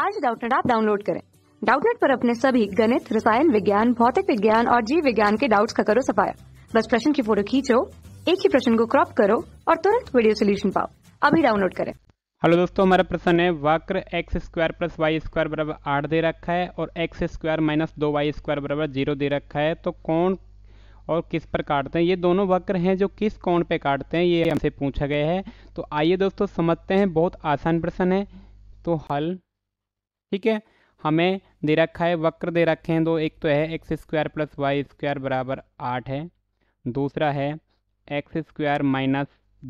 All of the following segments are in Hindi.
आज डाउटनेट आप डाउनलोड करें डाउटनेट पर अपने सभी गणित रसायन विज्ञान भौतिक विज्ञान और जीव विज्ञान के डाउट्स का करो सफाया बस प्रश्न की फोटो खींचो एक ही प्रश्न को क्रॉप करो और तुरंत वीडियो सोल्यूशन पाओ अभी डाउनलोड करें हेलो दोस्तों हमारा प्रश्न है वक्र x square plus y square बराबर आठ दे रखा है और एक्स स्क्वायर माइनस दो वाई स्क्वायर बराबर जीरो दे रखा है तो कौन और किस पर काटते हैं ये दोनों वक्र हैं जो किस कोण पे काटते हैं ये हमसे पूछा गया है तो आइए दोस्तों समझते हैं बहुत आसान प्रश्न है तो हल ठीक है हमें दे रखा है वक्र दे रखे हैं दो एक तो है x square plus y square बराबर आठ है दूसरा है एक्स स्क्वायर माइनस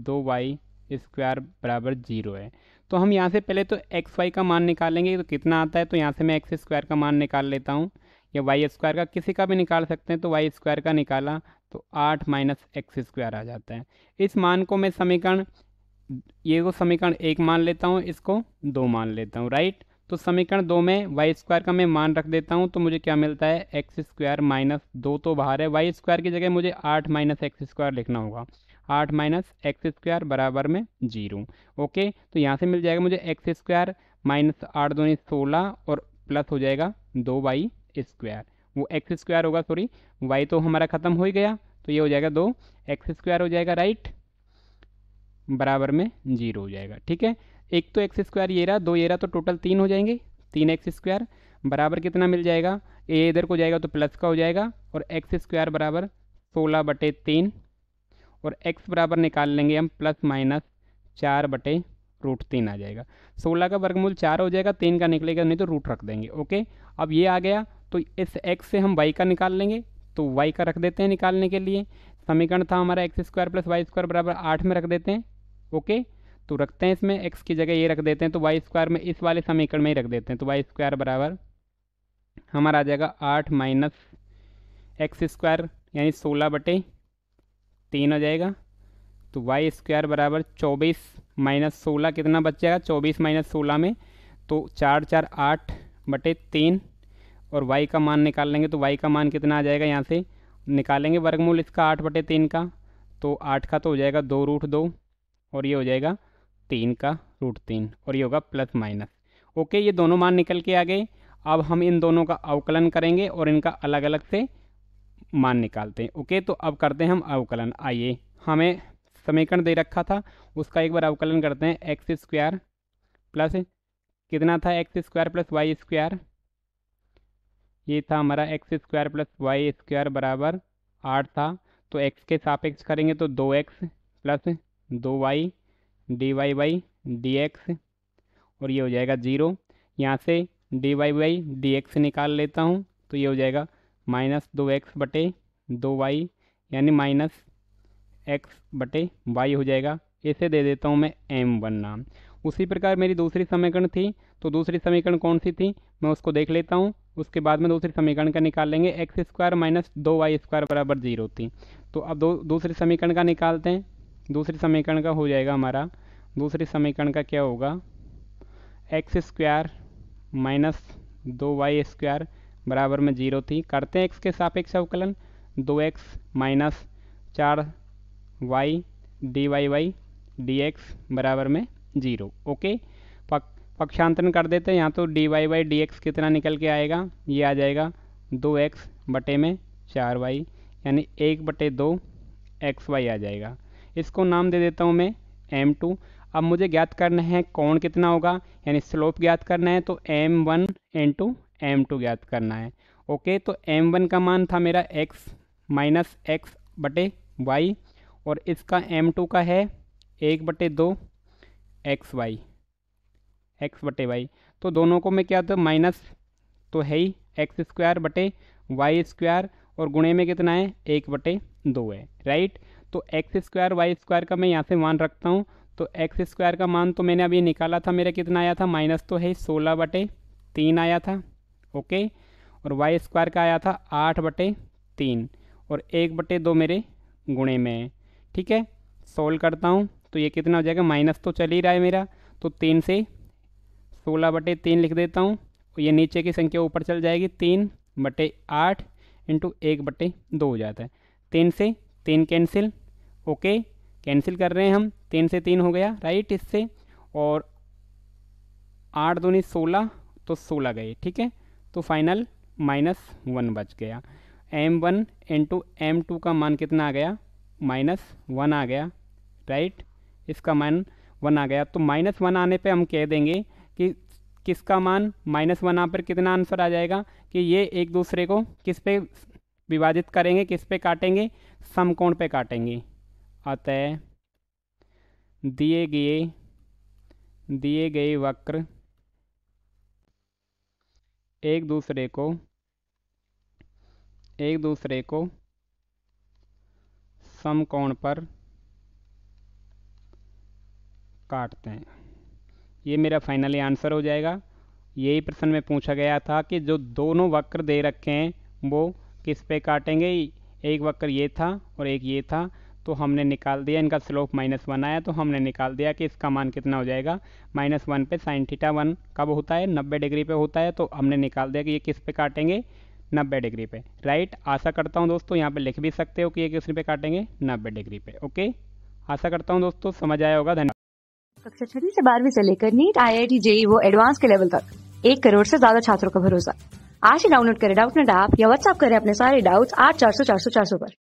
दो वाई स्क्वायर बराबर जीरो है तो हम यहाँ से पहले तो एक्स वाई का मान निकालेंगे तो कितना आता है तो यहाँ से मैं एक्स स्क्वायर का मान निकाल लेता हूँ या वाई स्क्वायर का किसी का भी निकाल सकते हैं तो वाई स्क्वायर का निकाला तो आठ माइनस एक्स स्क्वायर आ जाता है इस मान को मैं समीकरण ये को समीकरण एक मान लेता हूँ इसको दो मान लेता हूँ राइट तो समीकरण दो में वाई स्क्वायर का मैं मान रख देता हूँ तो मुझे क्या मिलता है एक्स स्क्वायर माइनस दो तो बाहर है वाई स्क्वायर की जगह मुझे आठ माइनस एक्स स्क्वायर लिखना होगा आठ माइनस एक्स स्क्वायर बराबर में जीरो ओके तो यहाँ से मिल जाएगा मुझे एक्स स्क्वायर माइनस आठ दो सोलह और प्लस हो जाएगा दो वाई स्क्वायर वो एक्स स्क्वायर होगा सॉरी वाई तो हमारा ख़त्म हो ही गया तो ये हो जाएगा दो एक्स स्क्वायर हो जाएगा राइट बराबर में जीरो हो जाएगा ठीक है एक तो एक्स स्क्वायर ये रहा दो ये रहा तो टोटल तीन हो जाएंगे तीन एक्स स्क्वायर बराबर कितना मिल जाएगा ए इधर को जाएगा तो प्लस का हो जाएगा और एक्स स्क्वायर बराबर सोलह बटे तीन और एक्स बराबर निकाल लेंगे हम प्लस माइनस चार बटे रूट तीन आ जाएगा सोलह का वर्गमूल चार हो जाएगा तीन का निकलेगा नहीं तो रूट रख देंगे ओके अब ये आ गया तो इस एक्स से हम वाई का निकाल लेंगे तो वाई का रख देते हैं निकालने के लिए समीकरण था हमारा x square plus y square बराबर आठ में रख देते हैं ओके तो रखते हैं इसमें एक्स की जगह ये रख देते हैं तो वाई स्क्वायर में इस वाले समीकरण में ही रख देते हैं तो वाई स्क्वायर बराबर हमारा आ जाएगा आठ माइनस एक्स स्क्वायर यानी सोलह बटे तीन हो जाएगा तो वाई स्क्वायर बराबर चौबीस माइनस सोलह कितना बच जाएगा चौबीस माइनस सोलह में तो चार चार आठ बटे तीन और वाई का मान निकाल लेंगे तो वाई का मान कितना आ जाएगा यहाँ से निकालेंगे वर्गमूल इसका आठ बटे तीन का तो आठ का तो हो जाएगा दो रूट दो और ये हो जाएगा तीन का रूट तीन और ये होगा प्लस माइनस ओके ये दोनों मान निकल के आ गए अब हम इन दोनों का अवकलन करेंगे और इनका अलग अलग से मान निकालते हैं ओके तो अब करते हैं हम अवकलन आइए हमें समीकरण दे रखा था उसका एक बार अवकलन करते हैं एक्स स्क्वायर प्लस कितना था x square plus y square ये था हमारा x square plus y square बराबर आठ था तो एक्स के सापेक्ष करेंगे तो दो एक्स प्लस दो y d y by d x और ये हो जाएगा ज़ीरो यहाँ से d y by d x निकाल लेता हूँ तो ये हो जाएगा माइनस दो एक्स बटे दो वाई यानी माइनस एक्स बटे वाई हो जाएगा इसे दे देता हूँ मैं एम वन नाम उसी प्रकार मेरी दूसरी समीकरण थी तो दूसरी समीकरण कौन सी थी मैं उसको देख लेता हूँ उसके बाद में दूसरी समीकरण का निकाल लेंगे एक्स स्क्वायर माइनस दो वाई स्क्वायर बराबर जीरो थी तो अब दो दूसरे समीकरण का निकालते हैं दूसरे समीकरण का हो जाएगा हमारा दूसरे समीकरण का क्या होगा एक्स स्क्वायर माइनस दो वाई स्क्वायर बराबर में जीरो थी करते हैं एक्स के सापेक्ष अवकलन दो एक्स माइनस चार y d y y d x बराबर में जीरो ओके पक पक्षांतरण कर देते हैं यहाँ तो d y y d x कितना निकल के आएगा ये आ जाएगा दो एक्स बटे में चार वाई यानी एक बटे दो एक्स वाई आ जाएगा इसको नाम दे देता हूँ मैं एम टू अब मुझे ज्ञात करना है कौन कितना होगा यानी स्लोप ज्ञात करना है तो m one two m two ज्ञात करना है ओके तो एम वन का मान था मेरा एक्स माइनस एक्स बटे वाई और इसका एम टू का है एक बटे दो एक्स वाई एक्स बटे वाई तो दोनों को मैं क्या था तो माइनस तो है ही एक्स स्क्वायर बटे वाई स्क्वायर और गुणे में कितना है एक बटे दो है राइट तो एक्स स्क्वायर वाई स्क्वायर का मैं यहाँ से मान रखता हूँ तो एक्स स्क्वायर का मान तो मैंने अभी निकाला था मेरा कितना आया था माइनस तो है सोलह बटे तीन आया था ओके और वाई स्क्वायर का आया था आठ बटे तीन और एक बटे दो मेरे गुणे में ठीक है सोल्व करता हूँ तो ये कितना हो जाएगा माइनस तो चल ही रहा है मेरा तो तीन से सोलह बटे तीन लिख देता हूँ और ये नीचे की संख्या ऊपर चल जाएगी तीन बटे आठ इंटू एक बटे दो हो जाता है तीन से तीन कैंसिल ओके कैंसिल कर रहे हैं हम तीन से तीन हो गया राइट इससे और आठ दूनी सोलह तो सोलह गए ठीक है तो फाइनल माइनस वन बच गया m one into m two का मान कितना आ गया माइनस वन आ गया राइट इसका मान वन आ गया तो माइनस वन आने पे हम कह देंगे कि किसका मान माइनस वन आ पर कितना आंसर आ जाएगा कि ये एक दूसरे को किस पे विभाजित करेंगे किस पे काटेंगे समकोण पे काटेंगे अतः दिए गए दिए गए वक्र एक दूसरे को एक दूसरे को समकोण पर काटते हैं ये मेरा फाइनली आंसर हो जाएगा यही प्रश्न में पूछा गया था कि जो दोनों वक्र दे रखे हैं वो किस पे काटेंगे एक वक्र ये था और एक ये था तो हमने निकाल दिया इनका स्लोप माइनस वन आया तो हमने निकाल दिया कि इसका मान कितना हो जाएगा माइनस वन पे साइन थीटा वन कब होता है नब्बे डिग्री पे होता है तो हमने निकाल दिया कि ये किस पे काटेंगे नब्बे डिग्री पे राइट आशा करता हूँ दोस्तों यहाँ पे लिख भी सकते हो कि ये किस पे काटेंगे नब्बे डिग्री पे ओके आशा करता हूँ दोस्तों समझ आया होगा धन्यवाद कक्षा छठी से बारहवीं से लेकर NEET I I T JEE वो एडवांस के लेवल तक एक करोड़ से ज्यादा छात्रों का भरोसा आज ही डाउनलोड करें डाउट ने डाप या व्हाट्सएप करें अपने सारे डाउट्स आठ चार सौ चार सौ चार सौ पर